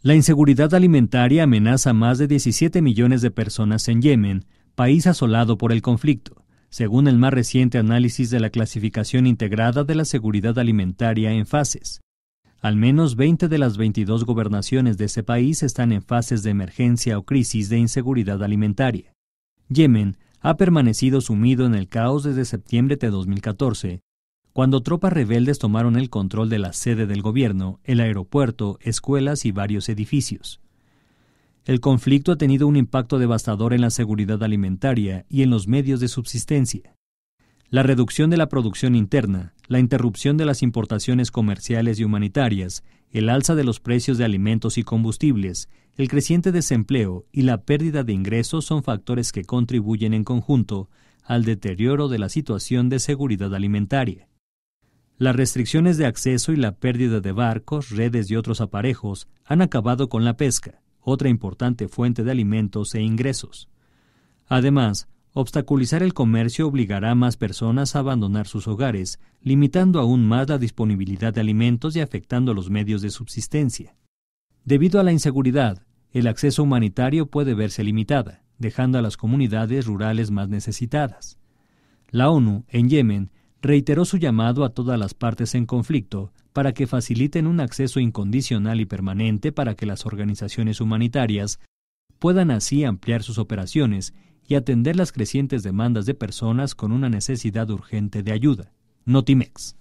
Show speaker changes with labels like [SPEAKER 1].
[SPEAKER 1] La inseguridad alimentaria amenaza a más de 17 millones de personas en Yemen, país asolado por el conflicto, según el más reciente análisis de la clasificación integrada de la seguridad alimentaria en fases. Al menos 20 de las 22 gobernaciones de ese país están en fases de emergencia o crisis de inseguridad alimentaria. Yemen ha permanecido sumido en el caos desde septiembre de 2014, cuando tropas rebeldes tomaron el control de la sede del gobierno, el aeropuerto, escuelas y varios edificios. El conflicto ha tenido un impacto devastador en la seguridad alimentaria y en los medios de subsistencia. La reducción de la producción interna, la interrupción de las importaciones comerciales y humanitarias, el alza de los precios de alimentos y combustibles, el creciente desempleo y la pérdida de ingresos son factores que contribuyen en conjunto al deterioro de la situación de seguridad alimentaria. Las restricciones de acceso y la pérdida de barcos, redes y otros aparejos han acabado con la pesca, otra importante fuente de alimentos e ingresos. Además, obstaculizar el comercio obligará a más personas a abandonar sus hogares, limitando aún más la disponibilidad de alimentos y afectando los medios de subsistencia. Debido a la inseguridad, el acceso humanitario puede verse limitada, dejando a las comunidades rurales más necesitadas. La ONU, en Yemen, reiteró su llamado a todas las partes en conflicto para que faciliten un acceso incondicional y permanente para que las organizaciones humanitarias puedan así ampliar sus operaciones y atender las crecientes demandas de personas con una necesidad urgente de ayuda. Notimex.